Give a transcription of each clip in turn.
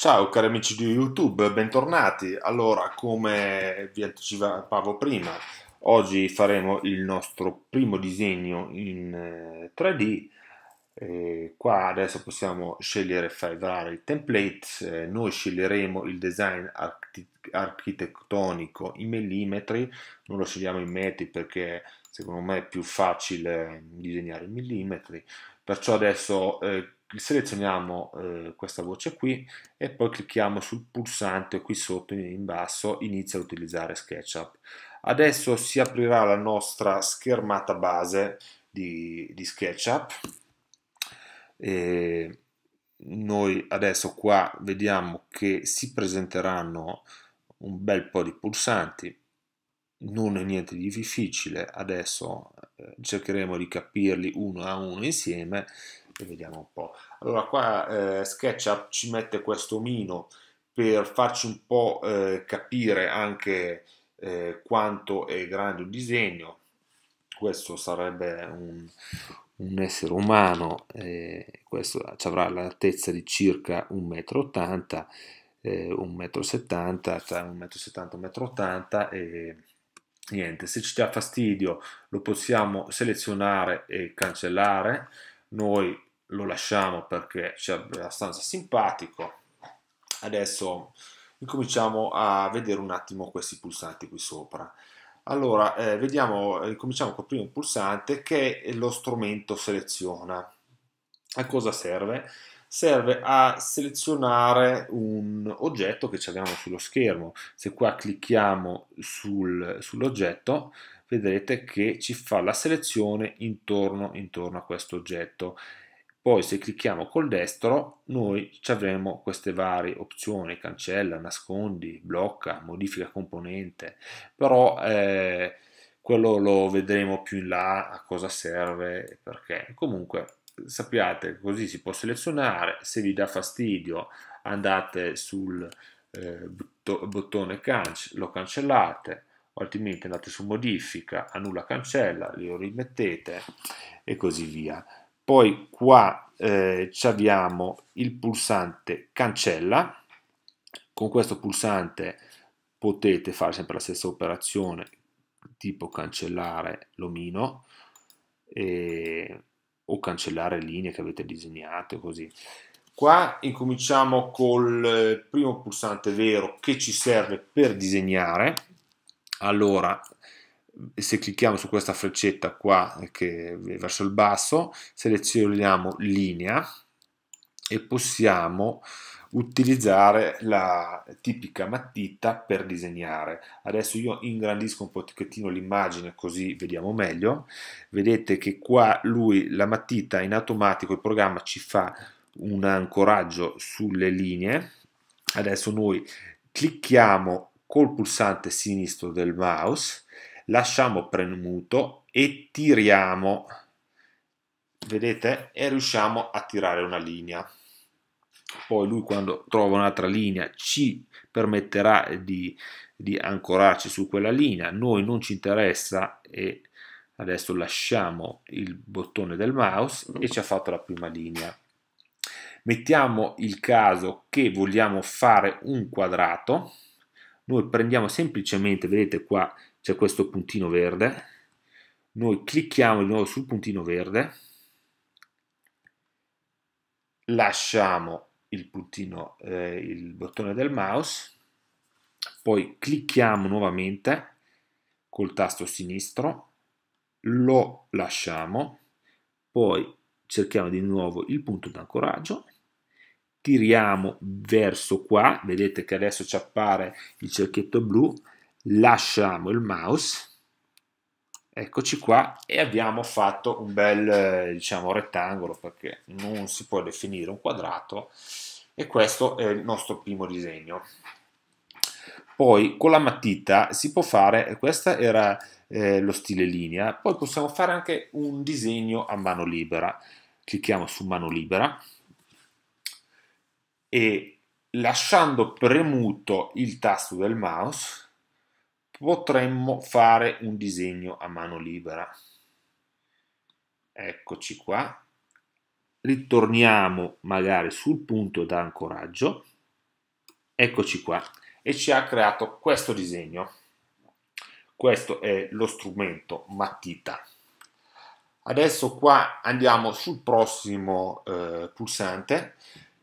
Ciao cari amici di YouTube, bentornati. Allora, come vi anticipavo prima, oggi faremo il nostro primo disegno in 3D. Eh, e qua adesso possiamo scegliere fra i vari template. Eh, noi sceglieremo il design architettonico in millimetri, non lo scegliamo in metri perché secondo me è più facile disegnare in millimetri. Perciò adesso eh, selezioniamo eh, questa voce qui e poi clicchiamo sul pulsante qui sotto in basso inizia ad utilizzare SketchUp adesso si aprirà la nostra schermata base di, di SketchUp e noi adesso qua vediamo che si presenteranno un bel po' di pulsanti non è niente di difficile adesso eh, cercheremo di capirli uno a uno insieme e vediamo un po'. Allora qua eh, SketchUp ci mette questo omino per farci un po' eh, capire anche eh, quanto è grande un disegno. Questo sarebbe un, un essere umano, eh, questo avrà l'altezza di circa 1,80 m, eh, 1,70 m, tra 1,70 m 1,80 m e niente, se ci dà fastidio lo possiamo selezionare e cancellare. Noi lo lasciamo perché ci è abbastanza simpatico. Adesso incominciamo a vedere un attimo questi pulsanti qui sopra. Allora, eh, vediamo, eh, cominciamo col primo pulsante che lo strumento seleziona. A cosa serve? Serve a selezionare un oggetto che abbiamo sullo schermo. Se qua clicchiamo sul, sull'oggetto, vedrete che ci fa la selezione intorno, intorno a questo oggetto poi se clicchiamo col destro noi avremo queste varie opzioni, cancella, nascondi, blocca, modifica componente, però eh, quello lo vedremo più in là a cosa serve perché. Comunque sappiate che così si può selezionare, se vi dà fastidio andate sul eh, bottone cancel, lo cancellate, altrimenti andate su modifica, annulla cancella, lo rimettete e così via poi qua eh, abbiamo il pulsante cancella con questo pulsante potete fare sempre la stessa operazione tipo cancellare l'omino eh, o cancellare linee che avete disegnato così qua incominciamo col eh, primo pulsante vero che ci serve per disegnare allora se clicchiamo su questa freccetta qua che è verso il basso, selezioniamo linea e possiamo utilizzare la tipica matita per disegnare. Adesso io ingrandisco un pochettino l'immagine così vediamo meglio. Vedete che qua lui, la matita in automatico, il programma ci fa un ancoraggio sulle linee. Adesso noi clicchiamo col pulsante sinistro del mouse lasciamo premuto e tiriamo, vedete, e riusciamo a tirare una linea. Poi lui quando trova un'altra linea ci permetterà di, di ancorarci su quella linea, noi non ci interessa e adesso lasciamo il bottone del mouse e ci ha fatto la prima linea. Mettiamo il caso che vogliamo fare un quadrato, noi prendiamo semplicemente, vedete qua, c'è questo puntino verde, noi clicchiamo di nuovo sul puntino verde, lasciamo il puntino, eh, il bottone del mouse, poi clicchiamo nuovamente col tasto sinistro, lo lasciamo, poi cerchiamo di nuovo il punto d'ancoraggio, tiriamo verso qua, vedete che adesso ci appare il cerchietto blu, lasciamo il mouse eccoci qua e abbiamo fatto un bel eh, diciamo rettangolo perché non si può definire un quadrato e questo è il nostro primo disegno poi con la matita si può fare questo era eh, lo stile linea poi possiamo fare anche un disegno a mano libera clicchiamo su mano libera e lasciando premuto il tasto del mouse potremmo fare un disegno a mano libera. Eccoci qua. Ritorniamo magari sul punto d'ancoraggio. Eccoci qua. E ci ha creato questo disegno. Questo è lo strumento matita. Adesso qua andiamo sul prossimo eh, pulsante,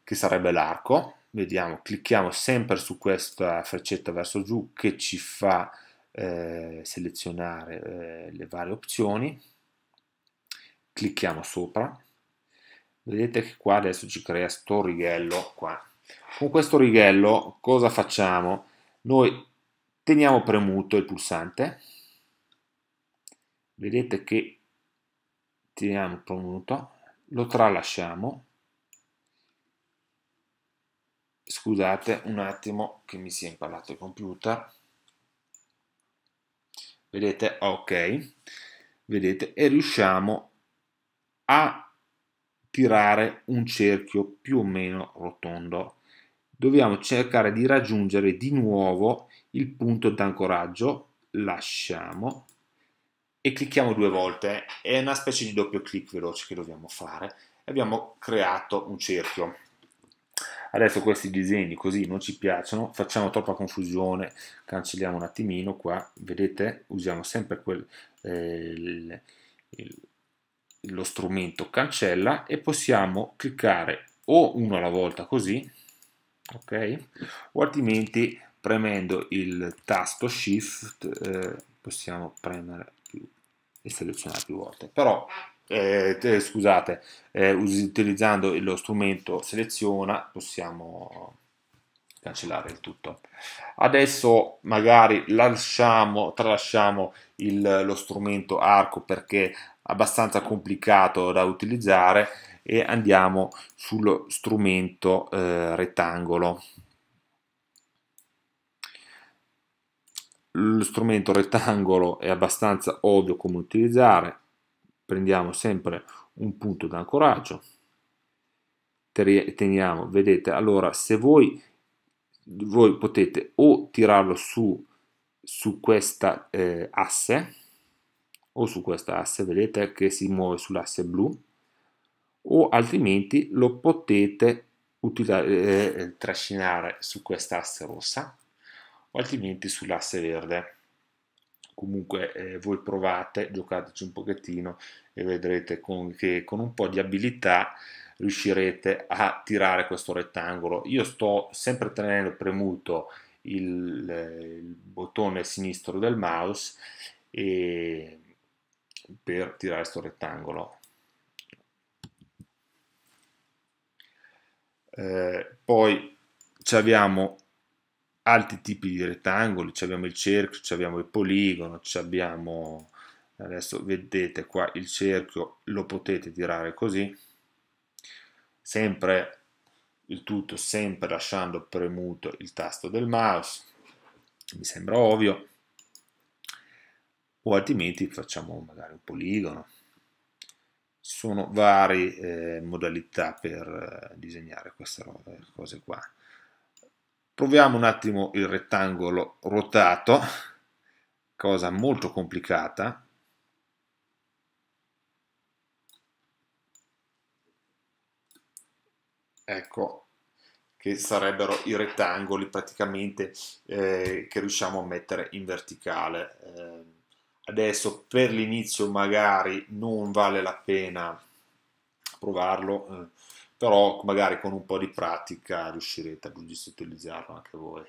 che sarebbe l'arco. Vediamo, clicchiamo sempre su questa freccetta verso giù che ci fa eh, selezionare eh, le varie opzioni, clicchiamo sopra, vedete che qua adesso ci crea sto righello qua. Con questo righello cosa facciamo? Noi teniamo premuto il pulsante, vedete che teniamo premuto, lo tralasciamo, scusate un attimo che mi si è impalato il computer, vedete ok vedete e riusciamo a tirare un cerchio più o meno rotondo dobbiamo cercare di raggiungere di nuovo il punto d'ancoraggio lasciamo e clicchiamo due volte è una specie di doppio clic veloce che dobbiamo fare abbiamo creato un cerchio Adesso questi disegni così non ci piacciono, facciamo troppa confusione, cancelliamo un attimino qua, vedete, usiamo sempre quel, eh, il, il, lo strumento cancella e possiamo cliccare o uno alla volta così, ok? O altrimenti premendo il tasto shift eh, possiamo premere più, e selezionare più volte. Però eh, scusate, eh, utilizzando lo strumento seleziona possiamo cancellare il tutto. Adesso magari lasciamo, tralasciamo il, lo strumento arco perché è abbastanza complicato da utilizzare e andiamo sullo strumento eh, rettangolo. Lo strumento rettangolo è abbastanza ovvio come utilizzare, prendiamo sempre un punto d'ancoraggio, teniamo, vedete, allora se voi, voi potete o tirarlo su, su questa eh, asse, o su questa asse, vedete che si muove sull'asse blu, o altrimenti lo potete eh, trascinare su quest'asse rossa, o altrimenti sull'asse verde comunque eh, voi provate, giocateci un pochettino e vedrete con, che con un po' di abilità riuscirete a tirare questo rettangolo. Io sto sempre tenendo premuto il, il bottone sinistro del mouse e per tirare questo rettangolo. Eh, poi abbiamo altri tipi di rettangoli, ci abbiamo il cerchio, ci abbiamo il poligono, ci abbiamo, adesso vedete qua il cerchio, lo potete tirare così, sempre il tutto sempre lasciando premuto il tasto del mouse, mi sembra ovvio, o altrimenti facciamo magari un poligono. sono varie eh, modalità per eh, disegnare queste cose qua. Proviamo un attimo il rettangolo ruotato, cosa molto complicata. Ecco, che sarebbero i rettangoli praticamente eh, che riusciamo a mettere in verticale. Eh, adesso per l'inizio magari non vale la pena provarlo, eh, però magari con un po' di pratica riuscirete a giusto utilizzarlo anche voi.